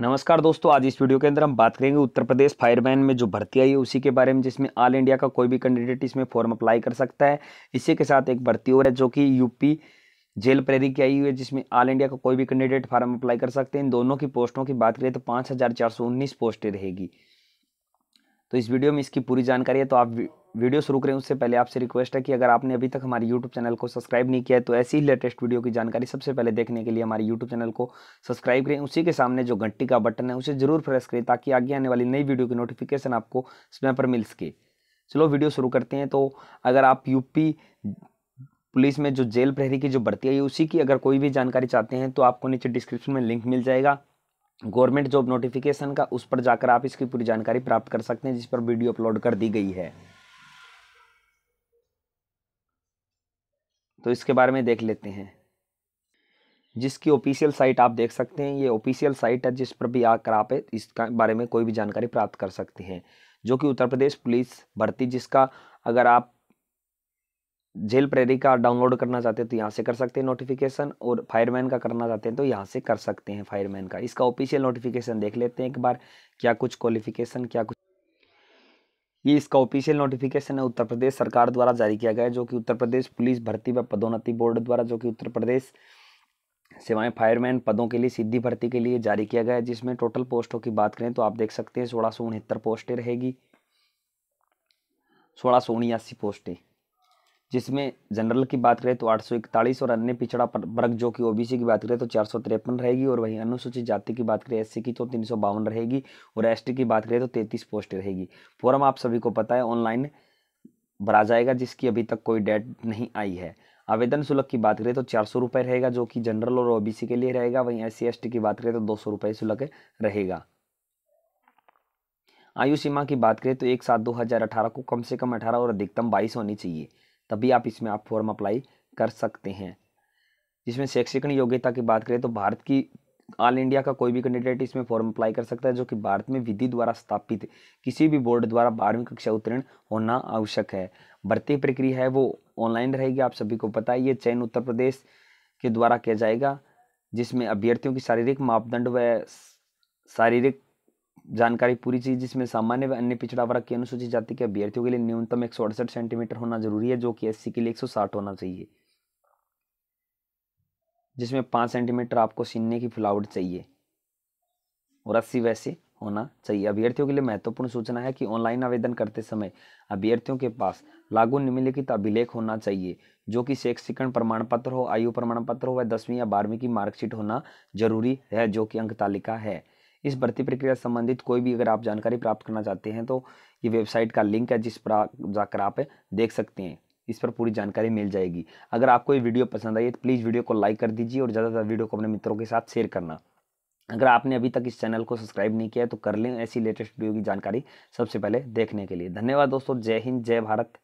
नमस्कार दोस्तों आज इस वीडियो के अंदर हम बात करेंगे उत्तर प्रदेश फायरमैन में जो भर्ती आई है उसी के बारे में जिसमें ऑल इंडिया का कोई भी कैंडिडेट इसमें फॉर्म अप्लाई कर सकता है इसी के साथ एक भर्ती और है जो कि यूपी जेल प्रेरी की आई हुई है जिसमें ऑल इंडिया का कोई भी कैंडिडेट फॉर्म अप्लाई कर सकते हैं इन दोनों की पोस्टों की बात करें तो पाँच पोस्टें रहेगी तो इस वीडियो में इसकी पूरी जानकारी है तो आप वीडियो शुरू करें उससे पहले आपसे रिक्वेस्ट है कि अगर आपने अभी तक हमारे यूट्यूब चैनल को सब्सक्राइब नहीं किया है तो ऐसी ही लेटेस्ट वीडियो की जानकारी सबसे पहले देखने के लिए हमारे यूट्यूब चैनल को सब्सक्राइब करें उसी के सामने जो घंटी का बटन है उसे जरूर प्रेस करें ताकि आगे आने वाली नई वीडियो की नोटिफिकेशन आपको समय पर मिल सके चलो वीडियो शुरू करते हैं तो अगर आप यूपी पुलिस में जो जेल प्रहरी की जो भर्ती आई उसी की अगर कोई भी जानकारी चाहते हैं तो आपको नीचे डिस्क्रिप्शन में लिंक मिल जाएगा गवर्नमेंट जॉब नोटिफिकेशन का उस पर जाकर आप इसकी पूरी जानकारी प्राप्त कर सकते हैं जिस पर वीडियो अपलोड कर दी गई है तो इसके बारे में देख लेते हैं जिसकी ऑफिशियल साइट आप देख सकते हैं ये ऑफिशियल साइट है जिस पर भी आकर आप इसका बारे में कोई भी जानकारी प्राप्त कर सकते हैं जो कि उत्तर प्रदेश पुलिस भर्ती जिसका अगर आप जेल प्रेरी का डाउनलोड करना चाहते हैं तो यहाँ से कर सकते हैं नोटिफिकेशन और फायरमैन का करना चाहते हैं तो यहाँ से कर सकते हैं फायरमैन का इसका ऑफिशियल नोटिफिकेशन देख लेते हैं एक बार क्या कुछ क्वालिफिकेशन क्या कुछ ये इसका ऑफिशियल नोटिफिकेशन है उत्तर प्रदेश सरकार द्वारा जारी किया गया है जो कि उत्तर प्रदेश पुलिस भर्ती व पदोन्नति बोर्ड द्वारा जो कि उत्तर प्रदेश सेवाएं फायरमैन पदों के लिए सीधी भर्ती के लिए जारी किया गया है जिसमें टोटल पोस्टों की बात करें तो आप देख सकते हैं सोलह सौ उनहत्तर पोस्टें रहेगी सोलह सौ उन्यासी पोस्टें जिसमें जनरल की बात करें तो आठ और अन्य पिछड़ा वर्ग जो कि ओबीसी की बात करें तो चार रहेगी और वहीं अनुसूचित जाति की बात करें एससी की तो तीन रहेगी और एसटी की बात करें तो तैंतीस पोस्ट रहेगी फॉर्म आप सभी को पता है ऑनलाइन भरा जाएगा जिसकी अभी तक कोई डेट नहीं आई है आवेदन शुल्क की बात करें तो चार सौ रुपये रहेगा जो कि जनरल और ओबीसी के लिए रहेगा वहीं एस सी की बात करें तो दो सौ रुपये शुल्क रहेगा आयु सीमा की बात करें तो एक सात दो हज़ार अठारह को कम से कम अठारह और अधिकतम बाईस होनी चाहिए तभी आप इसमें आप फॉर्म अप्लाई कर सकते हैं जिसमें शैक्षिक योग्यता की बात करें तो भारत की ऑल इंडिया का कोई भी कैंडिडेट इसमें फॉर्म अप्लाई कर सकता है जो कि भारत में विधि द्वारा स्थापित किसी भी बोर्ड द्वारा बारहवीं कक्षा उत्तीर्ण होना आवश्यक है भर्ती प्रक्रिया है वो ऑनलाइन रहेगी आप सभी को पता है ये चयन उत्तर प्रदेश के द्वारा किया जाएगा जिसमें अभ्यर्थियों की शारीरिक मापदंड व शारीरिक जानकारी पूरी चीज जिसमें सामान्य व अन्य पिछड़ा वर्ग की अनुसूचित जाति के अभ्यर्थियों के लिए न्यूनतम एक सेंटीमीटर होना जरूरी है जो कि एस के लिए एक होना चाहिए जिसमें पाँच सेंटीमीटर आपको सीने की फुलावट चाहिए और अस्सी वैसे होना चाहिए अभ्यर्थियों के लिए महत्वपूर्ण सूचना है कि ऑनलाइन आवेदन करते समय अभ्यर्थियों के पास लागू निम्नलिखित अभिलेख होना चाहिए जो कि शैक्षिक प्रमाण पत्र हो आयु प्रमाण पत्र हो वह दसवीं या बारहवीं की मार्कशीट होना जरूरी है जो कि अंक तालिका है इस भर्ती प्रक्रिया संबंधित कोई भी अगर आप जानकारी प्राप्त करना चाहते हैं तो ये वेबसाइट का लिंक है जिस पर जाकर आप देख सकते हैं इस पर पूरी जानकारी मिल जाएगी अगर आपको ये वीडियो पसंद आई तो प्लीज़ वीडियो को लाइक कर दीजिए और ज़्यादातर वीडियो को अपने मित्रों के साथ शेयर करना अगर आपने अभी तक इस चैनल को सब्सक्राइब नहीं किया है तो कर लें ऐसी लेटेस्ट वीडियो की जानकारी सबसे पहले देखने के लिए धन्यवाद दोस्तों जय हिंद जय भारत